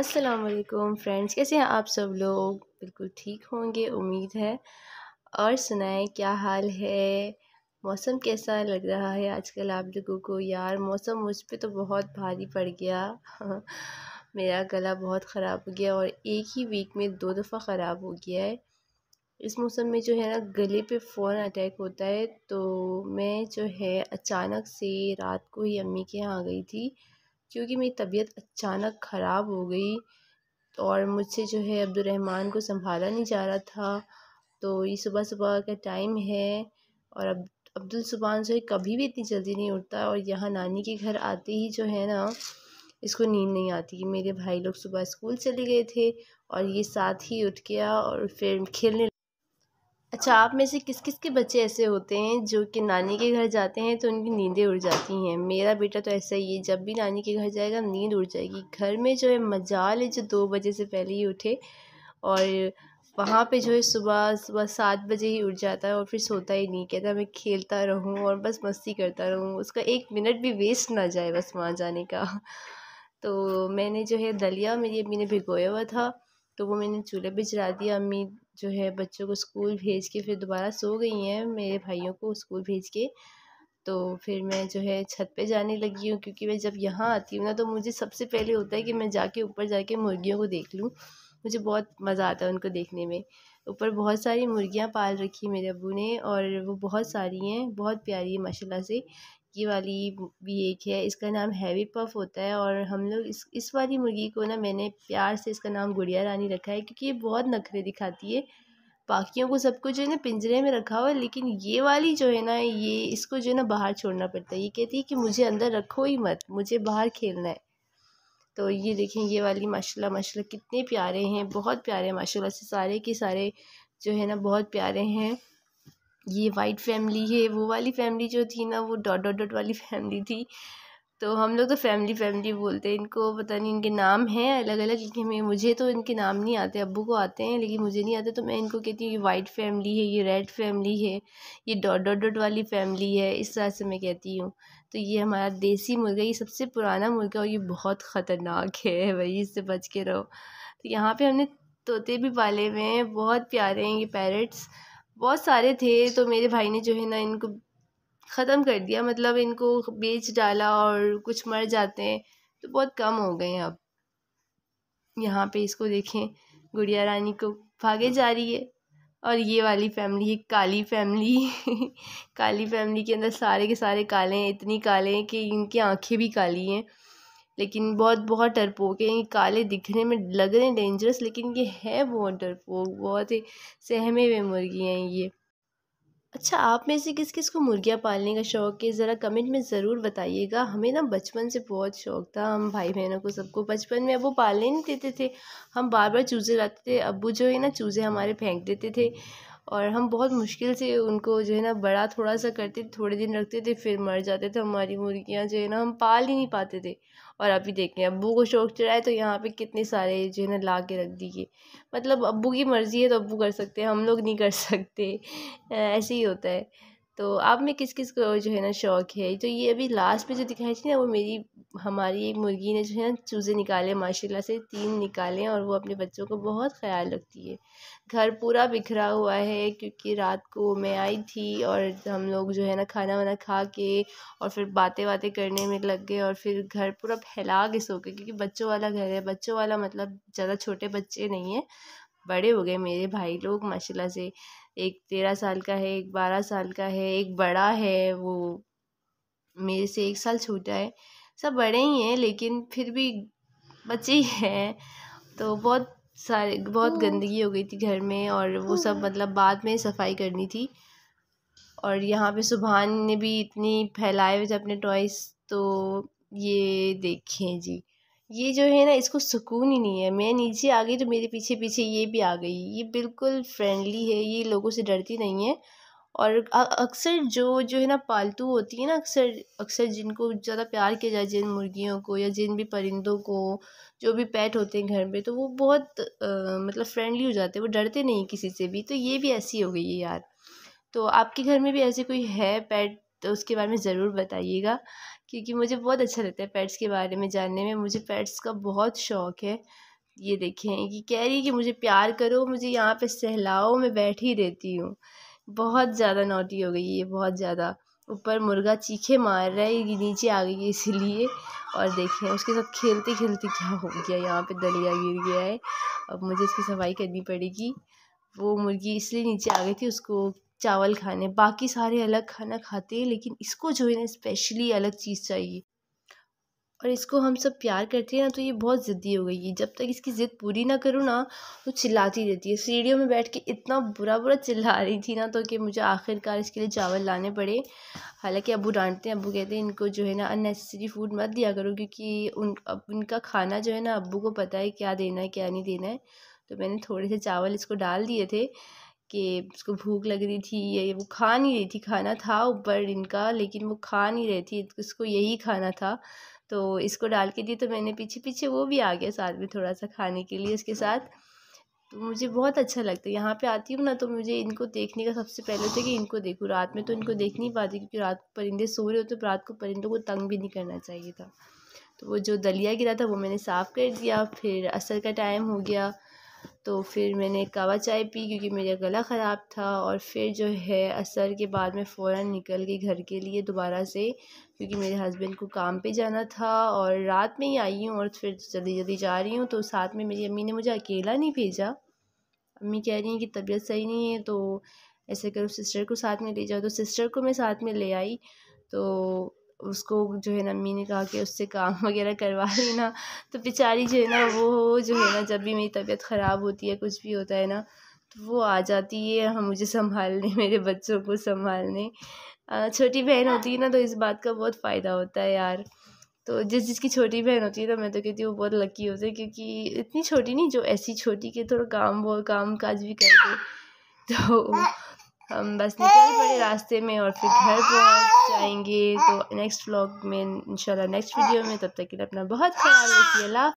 असलकुम फ्रेंड्स कैसे हैं आप सब लोग बिल्कुल ठीक होंगे उम्मीद है और सुनाएं क्या हाल है मौसम कैसा लग रहा है आजकल आप लोगों को यार मौसम मुझ पर तो बहुत भारी पड़ गया मेरा गला बहुत ख़राब हो गया और एक ही वीक में दो दफ़ा ख़राब हो गया है इस मौसम में जो है ना गले पे फ़ोन अटैक होता है तो मैं जो है अचानक से रात को ही अम्मी के यहाँ गई थी क्योंकि मेरी तबीयत अचानक ख़राब हो गई और मुझसे जो है अब्दुलरहमान को संभाला नहीं जा रहा था तो ये सुबह सुबह का टाइम है और अब अब्दुल सुबहान जो है कभी भी इतनी जल्दी नहीं उठता और यहाँ नानी के घर आते ही जो है ना इसको नींद नहीं आती कि मेरे भाई लोग सुबह स्कूल चले गए थे और ये साथ ही उठ गया और फिर खेलने अच्छा आप में से किस किस के बच्चे ऐसे होते हैं जो कि नानी के घर जाते हैं तो उनकी नींदें उड़ जाती हैं मेरा बेटा तो ऐसा ही है जब भी नानी के घर जाएगा नींद उड़ जाएगी घर में जो है मजाल है जो दो बजे से पहले ही उठे और वहाँ पे जो है सुबह सुबह सात बजे ही उठ जाता है और फिर सोता ही नहीं कहता मैं खेलता रहूँ और बस मस्ती करता रहूँ उसका एक मिनट भी वेस्ट ना जाए बस वहाँ जाने का तो मैंने जो है दलिया मेरी अम्मी ने भिगोया हुआ था तो वो मैंने चूल्हे पर जला दिया अम्मी जो है बच्चों को स्कूल भेज के फिर दोबारा सो गई हैं मेरे भाइयों को स्कूल भेज के तो फिर मैं जो है छत पे जाने लगी हूँ क्योंकि मैं जब यहाँ आती हूँ ना तो मुझे सबसे पहले होता है कि मैं जाके ऊपर जाके मुर्गियों को देख लूँ मुझे बहुत मज़ा आता है उनको देखने में ऊपर बहुत सारी मुर्गियाँ पाल रखी मेरे अबू ने और वो बहुत सारी हैं बहुत प्यारी है माशाल्लाह से ये वाली भी एक है इसका नाम हैवी पफ होता है और हम लोग इस इस वाली मुर्गी को ना मैंने प्यार से इसका नाम गुड़िया रानी रखा है क्योंकि ये बहुत नखरे दिखाती है बाकियों को सबको जो है ना पिंजरे में रखा हुआ है लेकिन ये वाली जो है ना ये इसको जो है ना बाहर छोड़ना पड़ता है ये कहती है कि मुझे अंदर रखो ही मत मुझे बाहर खेलना है तो ये देखें ये वाली माशाल्लाह माशाल्लाह कितने प्यारे हैं बहुत प्यारे हैं माशाल्लाह से सारे के सारे जो है ना बहुत प्यारे हैं ये वाइट फैमिली है वो वाली फैमिली जो थी ना वो डॉट डॉट डॉट वाली फैमिली थी तो हम लोग तो फैमिली फैमिली बोलते हैं इनको पता नहीं इनके नाम हैं अलग अलग लेकिन मैं मुझे तो इनके नाम नहीं आते अबू को आते हैं लेकिन मुझे नहीं आते तो मैं इनको कहती हूँ ये वाइट फैमिली है ये रेड फैमिली है ये डॉट डॉट डॉट वाली फैमिली है इस तरह से मैं कहती हूँ तो ये हमारा देसी मुर्गा ये सबसे पुराना मुर्गा और ये बहुत ख़तरनाक है भाई इससे बच के रहो तो यहाँ पर हमने तोते भी पाले हुए हैं बहुत प्यारे हैं ये पैरट्स बहुत सारे थे तो मेरे भाई ने जो है ना इनको ख़त्म कर दिया मतलब इनको बेच डाला और कुछ मर जाते हैं तो बहुत कम हो गए हैं अब यहाँ पे इसको देखें गुड़िया रानी को भागे जा रही है और ये वाली फैमिली है काली फैमिली काली फैमिली के अंदर सारे के सारे काले हैं इतनी काले हैं कि इनकी आंखें भी काली हैं लेकिन बहुत बहुत डरपोक है ये काले दिखने में लग रहे हैं डेंजरस लेकिन ये है बहुत डरपोक बहुत ही सहमे हुए मुर्गी हैं ये अच्छा आप में से किस किस को मुर्गियाँ पालने का शौक़ है ज़रा कमेंट में ज़रूर बताइएगा हमें ना बचपन से बहुत शौक़ था हम भाई बहनों को सबको बचपन में अब वो पालने नहीं देते थे हम बार बार चूज़े लाते थे अबू जो है ना चूज़े हमारे फेंक देते थे और हम बहुत मुश्किल से उनको जो है ना बड़ा थोड़ा सा करते थोड़े दिन रखते थे फिर मर जाते थे हमारी मुर्गियाँ जो है ना हम पाल ही नहीं पाते थे और अभी देखें अबू को शौक चढ़ाए तो यहाँ पे कितने सारे जो है ना ला के रख दिए मतलब अबू की मर्ज़ी है तो अबू कर सकते हैं हम लोग नहीं कर सकते ऐसे ही होता है तो आप में किस किस को जो है ना शौक है तो ये अभी लास्ट में जो दिखाई थी ना वो मेरी हमारी एक मुर्गी ने जो है ना चूज़े निकाले माशाल्लाह से तीन निकाले और वो अपने बच्चों को बहुत ख्याल रखती है घर पूरा बिखरा हुआ है क्योंकि रात को मैं आई थी और हम लोग जो है ना खाना वाना खा के और फिर बातें बातें करने में लग गए और फिर घर पूरा फैला के सो गए क्योंकि बच्चों वाला घर है बच्चों वाला मतलब ज़्यादा छोटे बच्चे नहीं हैं बड़े हो गए मेरे भाई लोग माशाल्लाह से एक तेरह साल का है एक बारह साल का है एक बड़ा है वो मेरे से एक साल छोटा है सब बड़े ही हैं लेकिन फिर भी बच्चे ही हैं तो बहुत सारे बहुत हम्म। गंदगी हो गई थी घर में और वो सब हम्म। मतलब बाद में सफाई करनी थी और यहाँ पे सुभान ने भी इतनी फैलाए हुए थे अपने टॉयस तो ये देखें जी ये जो है ना इसको सुकून ही नहीं है मैं नीचे आ गई तो मेरे पीछे पीछे ये भी आ गई ये बिल्कुल फ्रेंडली है ये लोगों से डरती नहीं है और अक्सर जो जो है ना पालतू होती है ना अक्सर अक्सर जिनको ज़्यादा प्यार किया जाए जिन मुर्गियों को या जिन भी परिंदों को जो भी पेट होते हैं घर में तो वो बहुत आ, मतलब फ्रेंडली हो जाते हैं वो डरते नहीं किसी से भी तो ये भी ऐसी हो गई है यार तो आपके घर में भी ऐसे कोई है पेट तो उसके बारे में ज़रूर बताइएगा क्योंकि मुझे बहुत अच्छा लगता है पेट्स के बारे में जानने में मुझे पेट्स का बहुत शौक़ है ये देखें कि कह रही है कि मुझे प्यार करो मुझे यहाँ पे सहलाओ मैं बैठ ही रहती हूँ बहुत ज़्यादा नोटी हो गई है बहुत ज़्यादा ऊपर मुर्गा चीखे मार रहा है ये नीचे आ गई है इसीलिए और देखें उसके साथ खेलते खेलते क्या हो गया यहाँ पे दलिया गिर गया है अब मुझे इसकी सफाई करनी पड़ेगी वो मुर्गी इसलिए नीचे आ गई थी उसको चावल खाने बाकी सारे अलग खाना खाते हैं लेकिन इसको जो है ना स्पेशली अलग चीज़ चाहिए और इसको हम सब प्यार करते हैं ना तो ये बहुत ज़िद्दी हो गई है जब तक इसकी ज़िद पूरी ना करूँ ना तो चिल्लाती रहती है सीढ़ियों में बैठ के इतना बुरा बुरा चिल्ला रही थी ना तो कि मुझे आखिरकार इसके लिए चावल लाने पड़े हालांकि अबू डांटते हैं अबू कहते हैं इनको जो है ना अननेसेसरी फूड मत दिया करो क्योंकि उन अब उनका खाना जो है ना अबू को पता है क्या देना है क्या नहीं देना है तो मैंने थोड़े से चावल इसको डाल दिए थे कि उसको भूख लग रही थी या वो खा नहीं रही थी खाना था ऊपर इनका लेकिन वो खा नहीं रही थी उसको यही खाना था तो इसको डाल के दी तो मैंने पीछे पीछे वो भी आ गया साथ में थोड़ा सा खाने के लिए उसके साथ तो मुझे बहुत अच्छा लगता है यहाँ पे आती हूँ ना तो मुझे इनको देखने का सबसे पहले था तो कि इनको देखूँ रात में तो इनको देख नहीं पाती क्योंकि रात को परिंदे सो रहे हो तो रात को परिंदों को तंग भी नहीं करना चाहिए था तो वो जो दलिया गिरा था वो मैंने साफ़ कर दिया फिर असर का टाइम हो गया तो फिर मैंने कावा चाय पी क्योंकि मेरा गला ख़राब था और फिर जो है असर के बाद मैं फ़ौर निकल गई घर के लिए दोबारा से क्योंकि मेरे हस्बैंड को काम पे जाना था और रात में ही आई हूँ और फिर जल्दी जल्दी जा रही हूँ तो साथ में मेरी अम्मी ने मुझे अकेला नहीं भेजा अम्मी कह रही हैं कि तबीयत सही नहीं है तो ऐसे करो सिस्टर को साथ में ले जाओ तो सिस्टर को मैं साथ में ले आई तो उसको जो है ना मम्मी ने कहा कि उससे काम वगैरह करवा लेना तो बेचारी जो है ना वो जो है ना जब भी मेरी तबीयत ख़राब होती है कुछ भी होता है ना तो वो आ जाती है हम मुझे संभालने मेरे बच्चों को संभालने छोटी बहन होती है ना तो इस बात का बहुत फ़ायदा होता है यार तो जिस जिसकी छोटी बहन होती है ना मैं तो कहती हूँ वो बहुत लकी होते हैं क्योंकि इतनी छोटी नहीं जो ऐसी छोटी कि थोड़ा काम वो काम काज भी करते तो हम बस निकल पड़े रास्ते में और फिर घर पहुंच जाएंगे तो नेक्स्ट व्लॉग में इंशाल्लाह नेक्स्ट वीडियो में तब तक के लिए अपना बहुत ख्याल रखिए अल्लाह